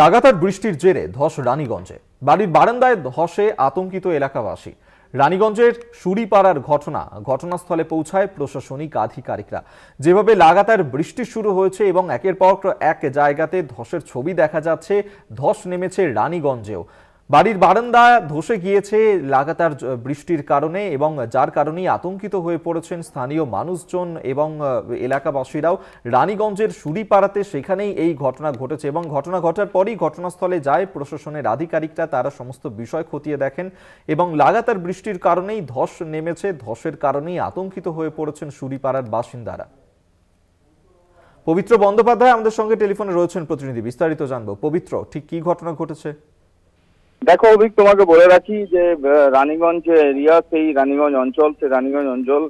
লাগাতার বৃষ্টির জেরে ধস রানীগঞ্জে বাড়ির বারান্দায় ধসে আতঙ্কিত এলাকাবাসী রানীগঞ্জের সুরিপাড়ার ঘটনা ঘটনাস্থলে পৌঁছায় প্রশাসনিক আধিকারিকরা যেভাবে লাগাতার বৃষ্টি শুরু হয়েছে এবং একের পর এক জায়গাতে ধসের ছবি দেখা যাচ্ছে ধস নেমেছে রানীগঞ্জেও বাড়ির বারান্দা ধসে গিয়েছে লাগাতার বৃষ্টির কারণে এবং যার কারণেই আতঙ্কিত হয়ে পড়েছেন স্থানীয় মানুষজন এবং এলাকাবাসীরাও রানীগঞ্জের সুরিপাড়াতে সেখানেই এই ঘটনা ঘটেছে এবং ঘটনা ঘটার পরই ঘটনাস্থলে যায় প্রশাসনের আধিকারিকরা তারা সমস্ত বিষয় খতিয়ে দেখেন এবং লাগাতার বৃষ্টির কারণেই ধস নেমেছে ধসের কারণেই আতঙ্কিত হয়ে পড়েছেন সুরিপাড়ার বাসিন্দারা পবিত্র বন্দ্যোপাধ্যায় আমাদের সঙ্গে টেলিফোনে রয়েছেন প্রতিনিধি বিস্তারিত জানবো পবিত্র ঠিক কি ঘটনা ঘটেছে দেখো অভিক তোমাকে বলে রাখি যে রানীগঞ্জ যে এরিয়া সেই রানীগঞ্জ অঞ্চল সেই রানীগঞ্জ অঞ্চল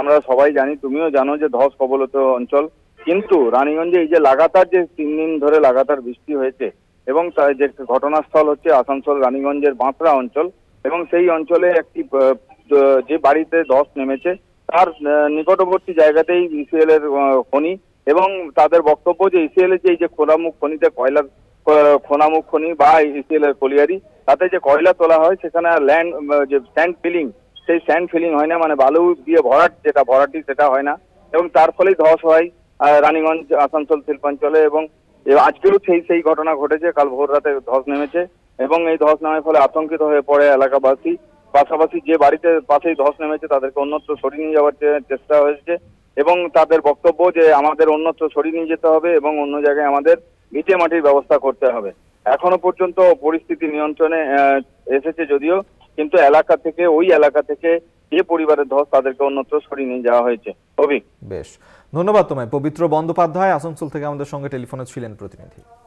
আমরা সবাই জানি তুমিও জানো যে ধস কবলত অঞ্চল কিন্তু রানীগঞ্জে এই যে লাগাতার যে তিন দিন ধরে লাগাতার বৃষ্টি হয়েছে এবং তার যে ঘটনাস্থল হচ্ছে আসানসোল রানীগঞ্জের বাঁকড়া অঞ্চল এবং সেই অঞ্চলে একটি যে বাড়িতে ধস নেমেছে তার নিকটবর্তী জায়গাতেই ইসিএল এর খনি এবং তাদের বক্তব্য যে ইসিএল এর যে এই যে খোলামুখ খনিতে কয়লার খনি বা কলিয়ারি তাতে যে কয়লা তোলা হয় সেখানে ল্যান্ড যে স্যান্ড ফিলিং সেই স্যান্ড ফিলিং হয় না মানে বালু দিয়ে ভরাট যেটা ভরাটি সেটা হয় না এবং তার ফলেই ধস হয় রানীগঞ্জ আসানসোল শিল্পাঞ্চলে এবং আজকেও সেই সেই ঘটনা ঘটেছে কাল ভোর রাতে ধস নেমেছে এবং এই ধস নামার ফলে আতঙ্কিত হয়ে পড়ে এলাকাবাসী পাশাপাশি যে বাড়িতে পাশেই ধস নেমেছে তাদেরকে অন্যত্র সরিয়ে নিয়ে যাওয়ার চেষ্টা হয়েছে এবং তাদের বক্তব্য যে আমাদের অন্যত্র সরিয়ে নিয়ে যেতে হবে এবং অন্য জায়গায় আমাদের ভিটে মাটির ব্যবস্থা করতে হবে এখনো পর্যন্ত পরিস্থিতি নিয়ন্ত্রণে এসেছে যদিও কিন্তু এলাকা থেকে ওই এলাকা থেকে যে পরিবারের ধস তাদেরকে অন্যত্র সরিয়ে নিয়ে যাওয়া হয়েছে অভি বেশ ধন্যবাদ তোমায় পবিত্র বন্দ্যোপাধ্যায় আসানসোল থেকে আমাদের সঙ্গে টেলিফোনে ছিলেন প্রতিনিধি